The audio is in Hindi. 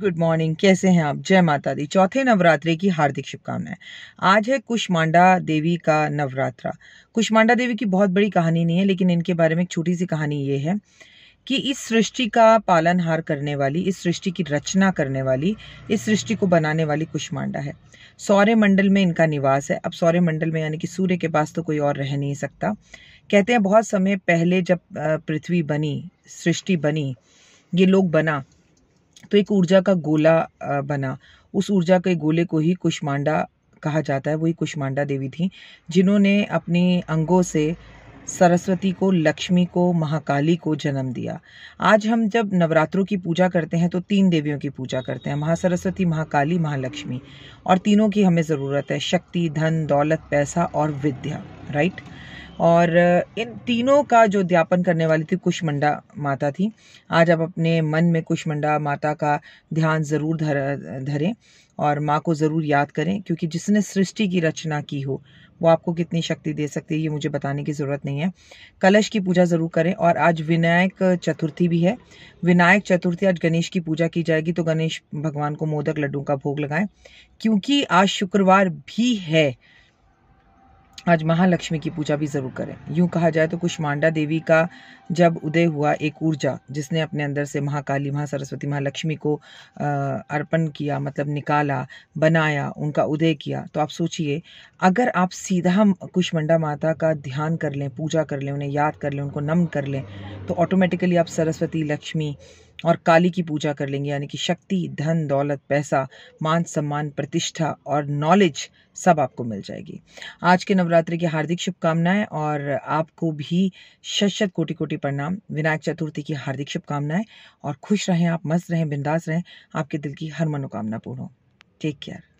गुड मॉर्निंग कैसे हैं आप जय माता दी चौथे नवरात्रे की हार्दिक शुभकामनाएं आज है कुशमांडा देवी का नवरात्रा कुशमांडा देवी की बहुत बड़ी कहानी नहीं है लेकिन इनके बारे में एक छोटी सी कहानी ये है कि इस सृष्टि का पालनहार करने वाली इस सृष्टि की रचना करने वाली इस सृष्टि को बनाने वाली कुशमांडा है सौर्य मंडल में इनका निवास है अब सौर्य मंडल में यानी कि सूर्य के पास तो कोई और रह नहीं सकता कहते हैं बहुत समय पहले जब पृथ्वी बनी सृष्टि बनी ये लोग बना तो एक ऊर्जा का गोला बना उस ऊर्जा के गोले को ही कुष्मांडा कहा जाता है वही कुष्मांडा देवी थी जिन्होंने अपने अंगों से सरस्वती को लक्ष्मी को महाकाली को जन्म दिया आज हम जब नवरात्रों की पूजा करते हैं तो तीन देवियों की पूजा करते हैं महासरस्वती महाकाली महालक्ष्मी और तीनों की हमें ज़रूरत है शक्ति धन दौलत पैसा और विद्या राइट और इन तीनों का जो ध्यापन करने वाली थी कुशमंडा माता थी आज आप अपने मन में कुशमंडा माता का ध्यान ज़रूर धर धरें और माँ को ज़रूर याद करें क्योंकि जिसने सृष्टि की रचना की हो वो आपको कितनी शक्ति दे सकती है ये मुझे बताने की ज़रूरत नहीं है कलश की पूजा ज़रूर करें और आज विनायक चतुर्थी भी है विनायक चतुर्थी आज गणेश की पूजा की जाएगी तो गणेश भगवान को मोदक लड्डू का भोग लगाएं क्योंकि आज शुक्रवार भी है आज महालक्ष्मी की पूजा भी ज़रूर करें यूं कहा जाए तो कुष्मांडा देवी का जब उदय हुआ एक ऊर्जा जिसने अपने अंदर से महाकाली महा सरस्वती महालक्ष्मी को अर्पण किया मतलब निकाला बनाया उनका उदय किया तो आप सोचिए अगर आप सीधा कुष्मंडा माता का ध्यान कर लें पूजा कर लें उन्हें याद कर लें उनको नम कर लें तो ऑटोमेटिकली आप सरस्वती लक्ष्मी और काली की पूजा कर लेंगे यानी कि शक्ति धन दौलत पैसा मान सम्मान प्रतिष्ठा और नॉलेज सब आपको मिल जाएगी आज के नवरात्रि की हार्दिक शुभकामनाएं और आपको भी शत शत कोटि कोटि प्रणाम विनायक चतुर्थी की हार्दिक शुभकामनाएं और खुश रहें आप मस्त रहें बिंदास रहें आपके दिल की हर मनोकामना पूर्ण हो टेक केयर